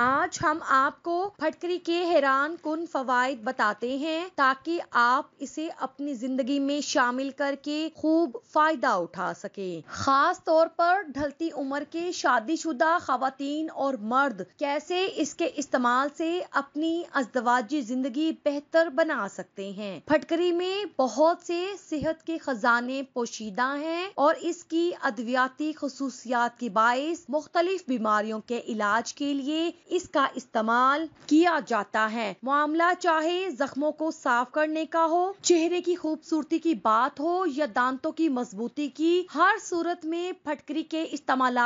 आज हम आपको फटकरी के हैरान कन फवायद बताते हैं ताकि आप इसे अपनी जिंदगी में शामिल करके खूब फायदा उठा सके खास तौर पर ढलती उम्र के शादीशुदा खातन और मर्द कैसे इसके इस्तेमाल से अपनी अजदवाजी जिंदगी बेहतर बना सकते हैं फटकरी में बहुत से सेहत के खजाने पोशीदा हैं और इसकी अद्वियाती खसूसियात के बायस मुख्तलिफ बीमारियों के इलाज के लिए इसका इस्तेमाल किया जाता है मामला चाहे जख्मों को साफ करने का हो चेहरे की खूबसूरती की बात हो या दांतों की मजबूती की हर सूरत में फटकरी के इस्तेमाल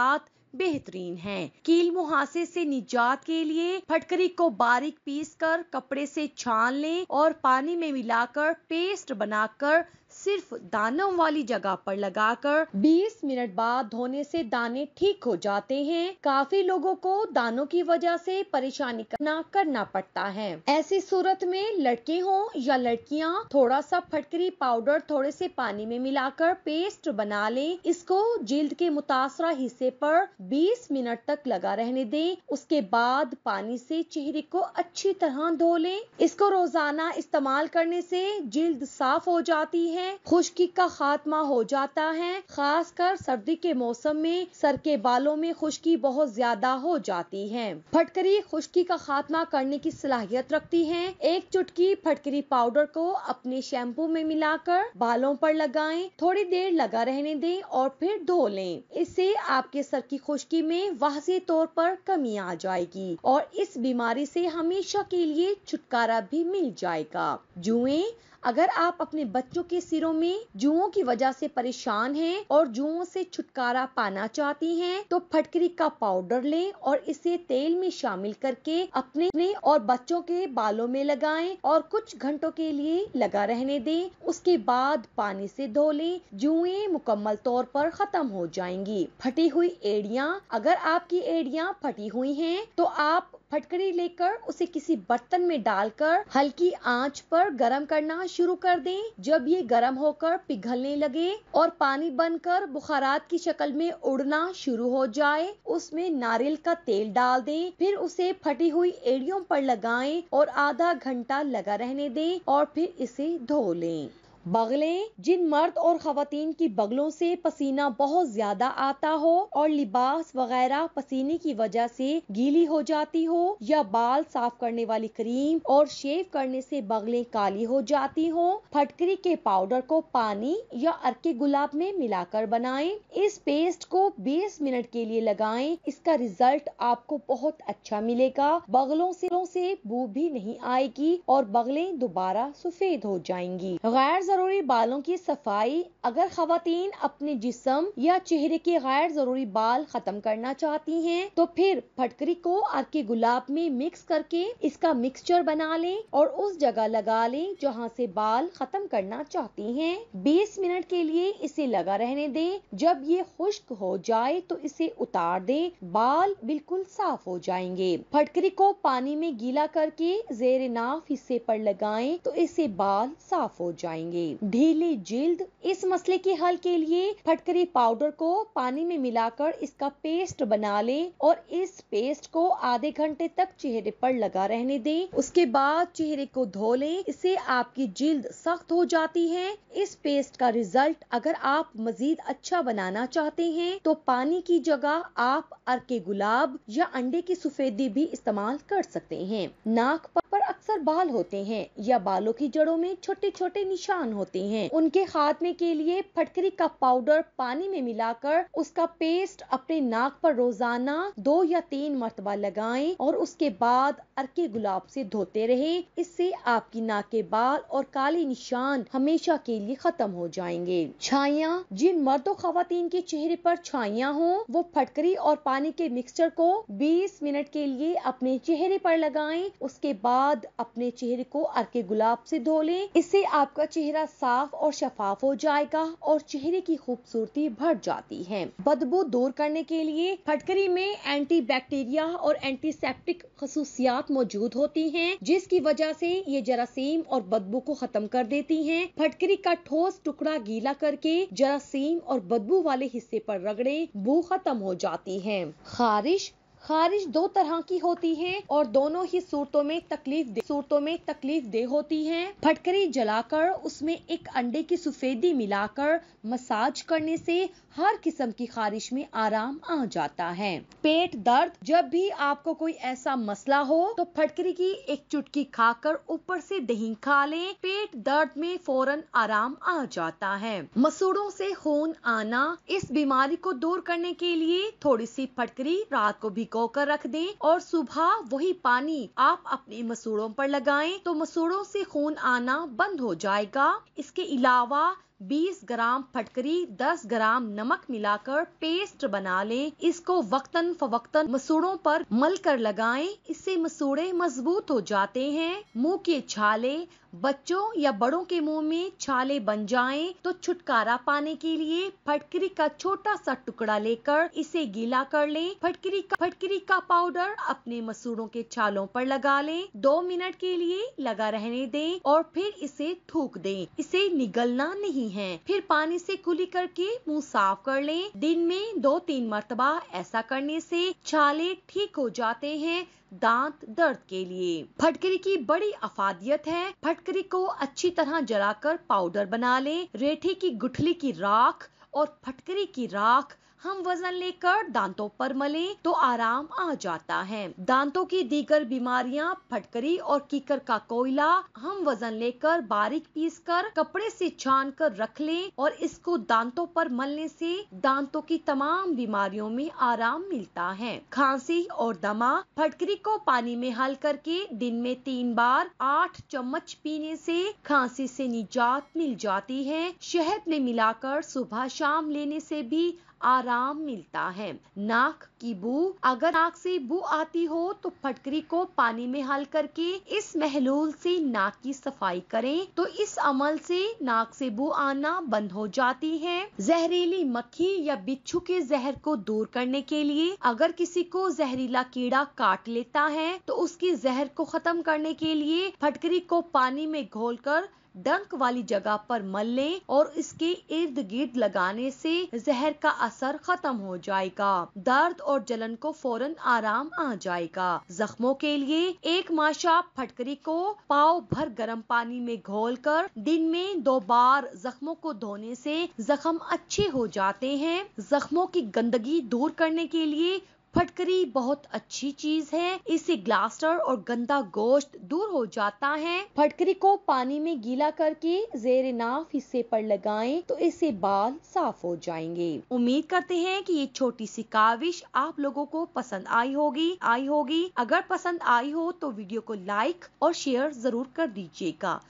बेहतरीन हैं। कील मुहासे से निजात के लिए फटकरी को बारीक पीस कर कपड़े से छान लें और पानी में मिलाकर पेस्ट बनाकर सिर्फ दानों वाली जगह पर लगाकर 20 मिनट बाद धोने से दाने ठीक हो जाते हैं काफी लोगों को दानों की वजह से परेशानी करना करना पड़ता है ऐसी सूरत में लड़के हों या लड़कियां थोड़ा सा फटकरी पाउडर थोड़े से पानी में मिलाकर पेस्ट बना लें इसको जिल्द के मुतासरा हिस्से पर 20 मिनट तक लगा रहने दें उसके बाद पानी से चेहरे को अच्छी तरह धो लें इसको रोजाना इस्तेमाल करने से जिल्द साफ हो जाती है खुश्की का खात्मा हो जाता है खासकर सर्दी के मौसम में सर के बालों में खुश्की बहुत ज्यादा हो जाती है फटकरी खुश्की का खात्मा करने की सलाहियत रखती है एक चुटकी फटकरी पाउडर को अपने शैम्पू में मिलाकर बालों पर लगाए थोड़ी देर लगा रहने दें और फिर धो लें। इससे आपके सर की खुश्की में वाजी तौर पर कमी आ जाएगी और इस बीमारी से हमेशा के लिए छुटकारा भी मिल जाएगा जुए अगर आप अपने बच्चों के सिरों में जुओं की वजह से परेशान हैं और जुओं से छुटकारा पाना चाहती हैं तो फटकरी का पाउडर लें और इसे तेल में शामिल करके अपने और बच्चों के बालों में लगाएं और कुछ घंटों के लिए लगा रहने दें उसके बाद पानी से धो लें जुएं मुकम्मल तौर पर खत्म हो जाएंगी फटी हुई एड़िया अगर आपकी एड़िया फटी हुई है तो आप फटकड़ी लेकर उसे किसी बर्तन में डालकर हल्की आंच पर गरम करना शुरू कर दें। जब ये गरम होकर पिघलने लगे और पानी बनकर बुखारात की शक्ल में उड़ना शुरू हो जाए उसमें नारियल का तेल डाल दें फिर उसे फटी हुई एड़ियों पर लगाएं और आधा घंटा लगा रहने दें और फिर इसे धो लें बगलें जिन मर्द और खातन की बगलों से पसीना बहुत ज्यादा आता हो और लिबास वगैरह पसीने की वजह से गीली हो जाती हो या बाल साफ करने वाली क्रीम और शेव करने से बगलें काली हो जाती हो फटकरी के पाउडर को पानी या अरके गुलाब में मिलाकर बनाएं इस पेस्ट को 20 मिनट के लिए लगाएं इसका रिजल्ट आपको बहुत अच्छा मिलेगा बगलों से बू भी नहीं आएगी और बगलें दोबारा सफेद हो जाएंगी गैर ज़रूरी बालों की सफाई अगर खातन अपने जिसम या चेहरे के गैर ज़रूरी बाल ख़त्म करना चाहती हैं तो फिर फटकरी को अर्क के गुलाब में मिक्स करके इसका मिक्सचर बना लें और उस जगह लगा लें जहां से बाल ख़त्म करना चाहती हैं 20 मिनट के लिए इसे लगा रहने दें जब ये खुश्क हो जाए तो इसे उतार दें बाल बिल्कुल साफ हो जाएंगे फटकरी को पानी में गीला करके जेर नाफ हिस्से पर लगाएं तो इससे बाल साफ हो जाएंगे ढीली जिल्द इस मसले के हल के लिए फटकरी पाउडर को पानी में मिलाकर इसका पेस्ट बना लें और इस पेस्ट को आधे घंटे तक चेहरे पर लगा रहने दें उसके बाद चेहरे को धो लें इससे आपकी जिल्द सख्त हो जाती है इस पेस्ट का रिजल्ट अगर आप मजीद अच्छा बनाना चाहते हैं तो पानी की जगह आप अर्के गुलाब या अंडे की सफेदी भी इस्तेमाल कर सकते हैं नाक पर पर बाल होते हैं या बालों की जड़ों में छोटे छोटे निशान होते हैं उनके खात्मे के लिए फटकरी का पाउडर पानी में मिलाकर उसका पेस्ट अपने नाक पर रोजाना दो या तीन मरतबा लगाएं और उसके बाद अर्के गुलाब से धोते रहे इससे आपकी नाक के बाल और काले निशान हमेशा के लिए खत्म हो जाएंगे छाया जिन मर्दों खातन के चेहरे पर छाया हो वो फटकरी और पानी के मिक्सचर को 20 मिनट के लिए अपने चेहरे पर लगाएं उसके बाद अपने चेहरे को अर्के गुलाब से धो लें इससे आपका चेहरा साफ और शफाफ हो जाएगा और चेहरे की खूबसूरती बढ़ जाती है बदबू दूर करने के लिए फटकरी में एंटी बैक्टीरिया और एंटीसेप्टिक खसूसियात मौजूद होती हैं जिसकी वजह से ये जरासीम और बदबू को खत्म कर देती हैं फटकरी का ठोस टुकड़ा गीला करके जरासीम और बदबू वाले हिस्से पर रगड़े बू खत्म हो जाती है खारिश खारिज दो तरह की होती है और दोनों ही सूरतों में तकलीफ सूरतों में तकलीफ दे होती है फटकरी जलाकर उसमें एक अंडे की सफेदी मिलाकर मसाज करने से हर किस्म की खारिश में आराम आ जाता है पेट दर्द जब भी आपको कोई ऐसा मसला हो तो फटकरी की एक चुटकी खाकर ऊपर से दही खा ले पेट दर्द में फौरन आराम आ जाता है मसूड़ों से खून आना इस बीमारी को दूर करने के लिए थोड़ी सी फटकरी रात को भी कर रख दें और सुबह वही पानी आप अपने मसूड़ों पर लगाएं तो मसूड़ों से खून आना बंद हो जाएगा इसके अलावा 20 ग्राम फटकरी 10 ग्राम नमक मिलाकर पेस्ट बना लें इसको वक्तन फवक्तन मसूड़ों पर मल कर लगाएं इससे मसूड़े मजबूत हो जाते हैं मुंह के छाले बच्चों या बड़ों के मुंह में छाले बन जाएं तो छुटकारा पाने के लिए फटकरी का छोटा सा टुकड़ा लेकर इसे गीला कर लें फटकरी का फटकरी का पाउडर अपने मसूड़ों के छालों पर लगा लें दो मिनट के लिए लगा रहने दें और फिर इसे थूक दें इसे निगलना नहीं लेनी है फिर पानी से कुली करके मुंह साफ कर लें दिन में दो तीन मरतबा ऐसा करने से छाले ठीक हो जाते हैं दांत दर्द के लिए फटकरी की बड़ी अफादियत है फटकरी को अच्छी तरह जलाकर पाउडर बना लें रेठे की गुठली की राख और फटकरी की राख हम वजन लेकर दांतों पर मले तो आराम आ जाता है दांतों की दीगर बीमारियां फटकरी और कीकर का कोयला हम वजन लेकर बारीक पीस कर कपड़े से छान कर रख ले और इसको दांतों पर मलने से दांतों की तमाम बीमारियों में आराम मिलता है खांसी और दमा फटकरी को पानी में हल करके दिन में तीन बार आठ चम्मच पीने से खांसी से निजात मिल जाती है शहद में मिलाकर सुबह शाम लेने से भी आराम मिलता है नाक की बू अगर नाक से बू आती हो तो फटकरी को पानी में हल करके इस महलूल से नाक की सफाई करें तो इस अमल से नाक से बू आना बंद हो जाती है जहरीली मक्खी या बिच्छू के जहर को दूर करने के लिए अगर किसी को जहरीला कीड़ा काट लेता है तो उसकी जहर को खत्म करने के लिए फटकरी को पानी में घोलकर डंक वाली जगह पर मल लें और इसके इर्द गिर्द लगाने से जहर का असर खत्म हो जाएगा दर्द और जलन को फौरन आराम आ जाएगा जख्मों के लिए एक माशा फटकरी को पाव भर गर्म पानी में घोल कर दिन में दो बार जख्मों को धोने से जख्म अच्छे हो जाते हैं जख्मों की गंदगी दूर करने के लिए फटकरी बहुत अच्छी चीज है इससे ग्लास्टर और गंदा गोश्त दूर हो जाता है फटकरी को पानी में गीला करके जेर नाफ हिस्से पर लगाएं तो इससे बाल साफ हो जाएंगे उम्मीद करते हैं कि ये छोटी सी काविश आप लोगों को पसंद आई होगी आई होगी अगर पसंद आई हो तो वीडियो को लाइक और शेयर जरूर कर दीजिएगा